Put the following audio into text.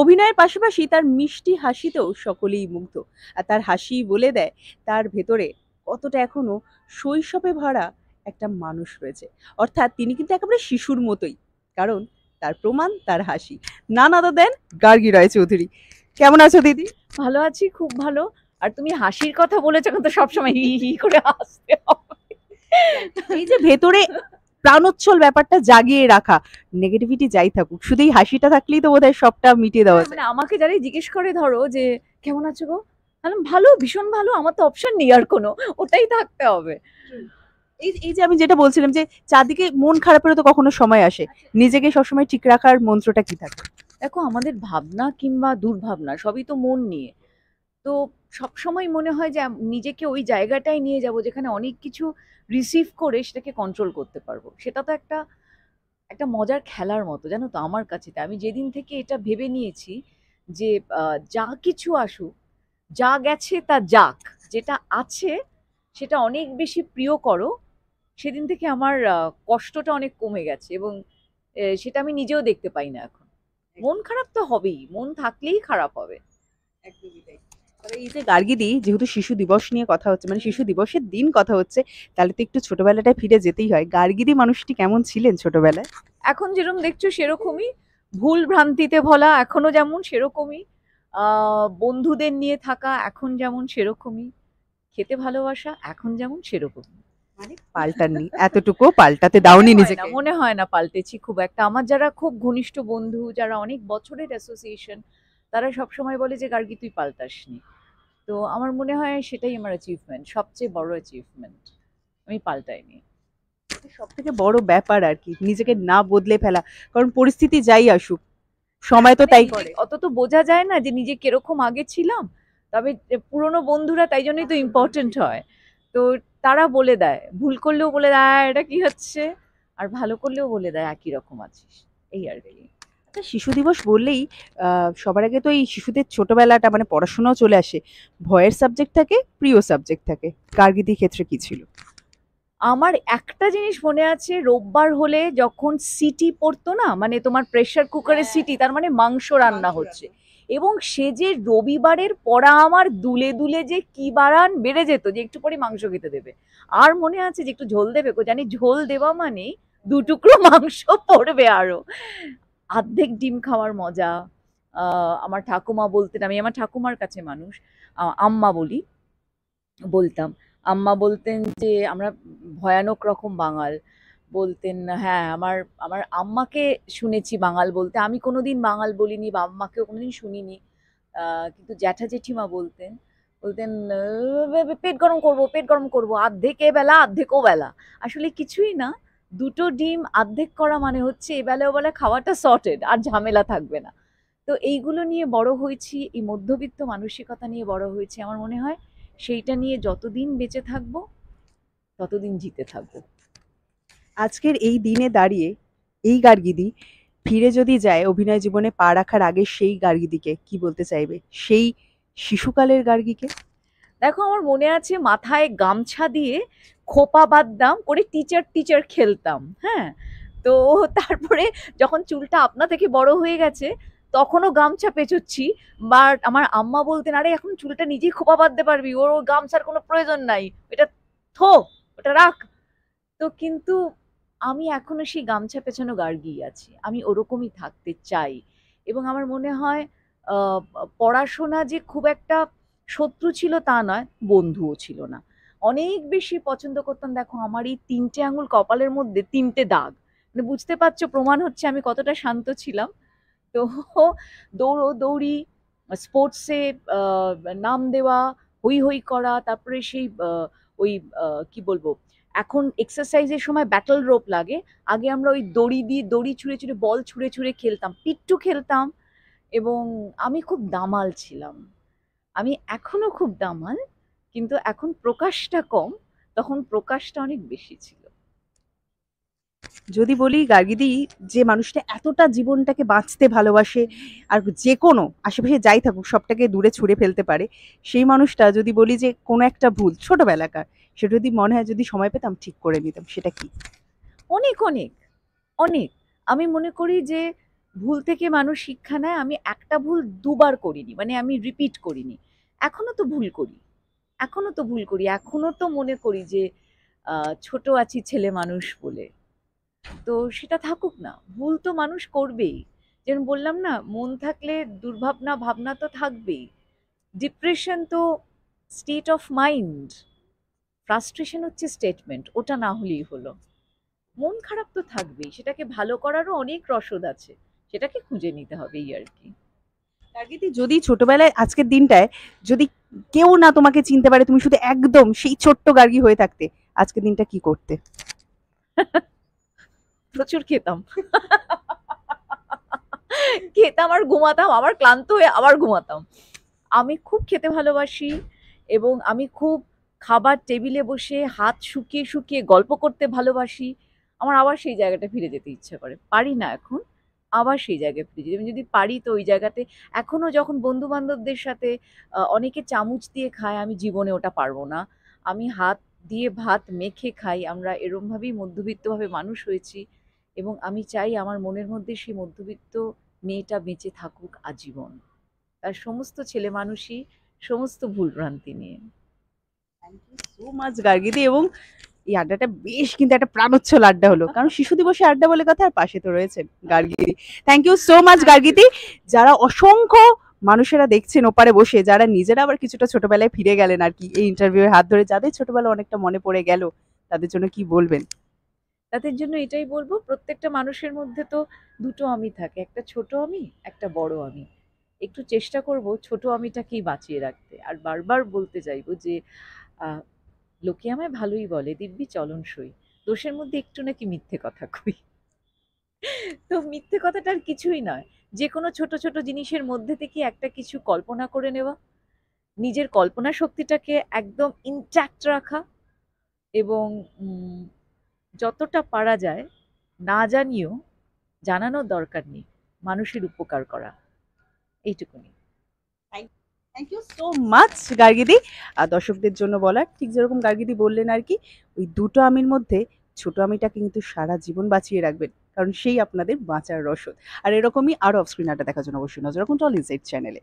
অভিনয়ের পাশাপাশি তার মিষ্টি হাসিতেও সকলেই মুগ্ধ আর তার হাসি বলে দেয় তার ভেতরে কতটা এখনও শৈশবে ভরা একটা মানুষ রয়েছে অর্থাৎ তিনি কিন্তু একেবারে শিশুর মতোই কারণ তার প্রমাণ তার হাসি না না দেন গার্গী রায় চৌধুরী কেমন আছো দিদি ভালো আছি খুব ভালো আর তুমি হাসির কথা বলেছো কিন্তু সবসময় হি হি করে হাসতে হবে এই যে ভেতরে প্রাণোচ্ছল ব্যাপারটা জাগিয়ে রাখা নেগেটিভিটি যাই থাকুক শুধুই হাসিটা থাকলেই তো বোধহয় সবটা মিটিয়ে দেওয়া হ্যাঁ, যায় মানে আমাকে যারাই জিজ্ঞেস করে ধরো যে কেমন আছো গো ভালো ভীষণ ভালো আমার তো অপশন নেই আর কোনো ওটাই থাকতে হবে এই এই যে আমি যেটা বলছিলাম যে চারদিকে মন খারাপের তো কখনো সময় আসে আচ্ছা। নিজেকে সবসময় ঠিক রাখার মন্ত্রটা কি থাকে দেখো আমাদের ভাবনা কিংবা দুর্ভাবনা সবই তো মন নিয়ে তো সব সময় মনে হয় যে নিজেকে ওই জায়গাটায় নিয়ে যাব যেখানে অনেক কিছু রিসিভ করে সেটাকে কন্ট্রোল করতে পারবো সেটা তো একটা একটা মজার খেলার মতো জানো তো আমার কাছে আমি যেদিন থেকে এটা ভেবে নিয়েছি যে যা কিছু আসুক যা গেছে তা যাক যেটা আছে সেটা অনেক বেশি প্রিয় করো সেদিন থেকে আমার কষ্টটা অনেক কমে গেছে এবং সেটা আমি নিজেও দেখতে পাই না এখন মন খারাপ তো হবেই মন থাকলেই খারাপ হবে একদমই তাই এই যে গার্গিদি যেহেতু শিশু দিবস নিয়ে কথা হচ্ছে মানে শিশু দিবসের দিন কথা হচ্ছে তাহলে তো একটু ছোটবেলাটায় ফিরে যেতেই হয় গার্গীদি মানুষটি কেমন ছিলেন ছোটবেলায় এখন যেরকম দেখছো সেরকমই ভুল ভ্রান্তিতে ভোলা এখনো যেমন সেরকমই বন্ধুদের নিয়ে থাকা এখন যেমন সেরকমই খেতে ভালোবাসা এখন যেমন সেরকমই মানে পাল্টাননি এতটুকু পাল্টাতে দাওনি নিজেকে মনে হয় না পাল্টেছি খুব একটা আমার যারা খুব ঘনিষ্ঠ বন্ধু যারা অনেক বছরের অ্যাসোসিয়েশন তারা সবসময় বলে যে গার্গী তুই পাল্টাসনি তো আমার মনে হয় সেটাই আমার অ্যাচিভমেন্ট সবচেয়ে বড় অ্যাচিভমেন্ট আমি পাল্টাইনি সব থেকে বড় ব্যাপার আর কি নিজেকে না বদলে ফেলা কারণ পরিস্থিতি যাই আসুক সময় তো তাই করে অত তো বোঝা যায় না যে নিজে কিরকম আগে ছিলাম তবে পুরনো বন্ধুরা তাই জন্যই তো ইম্পর্টেন্ট হয় তো তারা বলে দেয় ভুল করলেও বলে দেয় এটা কি হচ্ছে আর ভালো করলেও বলে দেয় একই রকম আছিস এই আর কি শিশু দিবস বললেই সবার আগে তো এই শিশুদের ছোটবেলাটা মানে পড়াশোনাও চলে আসে ভয়ের সাবজেক্ট থাকে প্রিয় সাবজেক্ট থাকে কারগিদির ক্ষেত্রে কি ছিল আমার একটা জিনিস মনে আছে রোববার হলে যখন সিটি পড়তো না মানে তোমার প্রেশার কুকারের সিটি তার মানে মাংস রান্না হচ্ছে এবং সে যে রবিবারের পড়া আমার দুলে দুলে যে কি বাড়ান বেড়ে যেত যে একটু পরে মাংস খেতে দেবে আর মনে আছে যে একটু ঝোল দেবে জানি ঝোল দেওয়া মানে দুটুকরো মাংস পড়বে আরো আর্ধেক ডিম খাওয়ার মজা আমার ঠাকুমা বলতেন আমি আমার ঠাকুমার কাছে মানুষ আম্মা বলি বলতাম আম্মা বলতেন যে আমরা ভয়ানক রকম বাঙাল বলতেন হ্যাঁ আমার আমার আম্মাকে শুনেছি বাঙাল বলতে আমি কোনোদিন বাঙাল বলিনি বা আম্মাকেও কোনোদিন শুনিনি কিন্তু জ্যাঠা জেঠিমা বলতেন বলতেন পেট গরম করব পেট গরম করব আর্ধেকে বেলা আর্ধেকও বেলা আসলে কিছুই না দুটো ডিম আর্ধেক করা মানে হচ্ছে এবেলা ওবেলা খাওয়াটা সর্টেড আর ঝামেলা থাকবে না তো এইগুলো নিয়ে বড় হয়েছি এই মধ্যবিত্ত মানসিকতা নিয়ে বড় হয়েছি আমার মনে হয় সেইটা নিয়ে যতদিন বেঁচে থাকবো ততদিন জিতে থাকবো আজকের এই দিনে দাঁড়িয়ে এই গার্গিদি ফিরে যদি যায় অভিনয় জীবনে পা রাখার আগে সেই গার্গিদিকে কি বলতে চাইবে সেই শিশুকালের গার্গিকে দেখো আমার মনে আছে মাথায় গামছা দিয়ে খোপা বাঁধতাম করে টিচার টিচার খেলতাম হ্যাঁ তো তারপরে যখন চুলটা আপনা থেকে বড় হয়ে গেছে তখনও গামছা পেঁচোচ্ছি বাট আমার আম্মা বলতেন আরে এখন চুলটা নিজেই খোপা বাঁধতে পারবি ওর গামছার কোনো প্রয়োজন নাই এটা থো ওটা রাখ তো কিন্তু আমি এখনও সেই গামছা পেছানো গার্গিয়ে আছি আমি ওরকমই থাকতে চাই এবং আমার মনে হয় পড়াশোনা যে খুব একটা শত্রু ছিল তা নয় বন্ধুও ছিল না অনেক বেশি পছন্দ করতাম দেখো আমার এই তিনটে আঙুল কপালের মধ্যে তিনটে দাগ মানে বুঝতে পারছো প্রমাণ হচ্ছে আমি কতটা শান্ত ছিলাম তো দৌড়ো দৌড়ি স্পোর্টসে নাম দেওয়া হই হই করা তারপরে সেই ওই কি বলবো এখন এক্সারসাইজের সময় ব্যাটল রোপ লাগে আগে আমরা ওই দড়ি দিয়ে দড়ি ছুঁড়ে ছুঁড়ে বল ছুঁড়ে ছুঁড়ে খেলতাম পিট্টু খেলতাম এবং আমি খুব দামাল ছিলাম আমি এখনও খুব দামাল কিন্তু এখন প্রকাশটা কম তখন প্রকাশটা অনেক বেশি ছিল যদি বলি গার্গিদি যে মানুষটা এতটা জীবনটাকে বাঁচতে ভালোবাসে আর যে কোনো আশেপাশে যাই থাকুক সবটাকে দূরে ছুঁড়ে ফেলতে পারে সেই মানুষটা যদি বলি যে কোনো একটা ভুল ছোটোবেলাকার সেটা যদি মনে হয় যদি সময় পেতাম ঠিক করে নিতাম সেটা কি অনেক অনেক অনেক আমি মনে করি যে ভুল থেকে মানুষ শিক্ষা নেয় আমি একটা ভুল দুবার করিনি মানে আমি রিপিট করিনি এখনো তো ভুল করি এখনো তো ভুল করি এখনো তো মনে করি যে ছোট আছি ছেলে মানুষ বলে তো সেটা থাকুক না ভুল তো মানুষ করবেই যেন বললাম না মন থাকলে দুর্ভাবনা ভাবনা তো থাকবেই ডিপ্রেশন তো স্টেট অফ মাইন্ড ফ্রাস্ট্রেশন হচ্ছে স্টেটমেন্ট ওটা না হলেই হলো মন খারাপ তো থাকবেই সেটাকে ভালো করারও অনেক রসদ আছে সেটাকে খুঁজে নিতে হবে এই আর কি টার্গেটি যদি ছোটবেলায় আজকের দিনটায় যদি কেউ না তোমাকে চিনতে পারে তুমি শুধু একদম সেই ছোট্ট গার্গি হয়ে থাকতে আজকের দিনটা কি করতে প্রচুর খেতাম খেতাম আর ঘুমাতাম আবার ক্লান্ত হয়ে আবার ঘুমাতাম আমি খুব খেতে ভালোবাসি এবং আমি খুব খাবার টেবিলে বসে হাত শুকিয়ে শুকিয়ে গল্প করতে ভালোবাসি আমার আবার সেই জায়গাটা ফিরে যেতে ইচ্ছে করে পারি না এখন আবার সেই জায়গায় ফিরে যেতে আমি যদি পারি তো ওই জায়গাতে এখনও যখন বন্ধু বান্ধবদের সাথে অনেকে চামচ দিয়ে খায় আমি জীবনে ওটা পারবো না আমি হাত দিয়ে ভাত মেখে খাই আমরা এরমভাবেই মধ্যবিত্তভাবে মানুষ হয়েছি এবং আমি চাই আমার মনের মধ্যে সেই মধ্যবিত্ত মেয়েটা বেঁচে থাকুক আজীবন তার সমস্ত ছেলে মানুষই সমস্ত ভুলভ্রান্তি নিয়ে থ্যাংক ইউ সো মাচ গার্গিদি এবং এই আড্ডাটা বেশ কিন্তু একটা প্রাণোচ্ছল আড্ডা হলো কারণ শিশু দিবসে আড্ডা বলে কথা আর পাশে তো রয়েছে গার্গিতি থ্যাংক ইউ সো মাচ গার্গিতি যারা অসংখ্য মানুষেরা দেখছেন ওপারে বসে যারা নিজেরা আবার কিছুটা ছোটবেলায় ফিরে গেলেন আর কি এই ইন্টারভিউয়ের হাত ধরে যাদের ছোটবেলা অনেকটা মনে পড়ে গেল তাদের জন্য কি বলবেন তাদের জন্য এটাই বলবো প্রত্যেকটা মানুষের মধ্যে তো দুটো আমি থাকে একটা ছোট আমি একটা বড় আমি একটু চেষ্টা করব ছোট আমিটাকেই বাঁচিয়ে রাখতে আর বারবার বলতে চাইবো যে লোকে আমায় ভালোই বলে দিব্যি চলন সই দোষের মধ্যে একটু নাকি মিথ্যে কথা কই তো মিথ্যে কথাটা আর কিছুই নয় যে কোনো ছোট ছোট জিনিসের মধ্যে থেকে একটা কিছু কল্পনা করে নেওয়া নিজের কল্পনা শক্তিটাকে একদম ইনট্যাক্ট রাখা এবং যতটা পারা যায় না জানিয়েও জানানোর দরকার নেই মানুষের উপকার করা এইটুকুনি থ্যাংক ইউ সো মাচ গার্গিদি আর দর্শকদের জন্য বলার ঠিক যেরকম গার্গিদি বললেন আর কি ওই দুটো আমির মধ্যে ছোট আমিটা কিন্তু সারা জীবন বাঁচিয়ে রাখবেন কারণ সেই আপনাদের বাঁচার রসদ আর এরকমই আরও অফস্ক্রিন আটা দেখার জন্য অবশ্যই নজর রাখুন টল ইনসাইট চ্যানেলে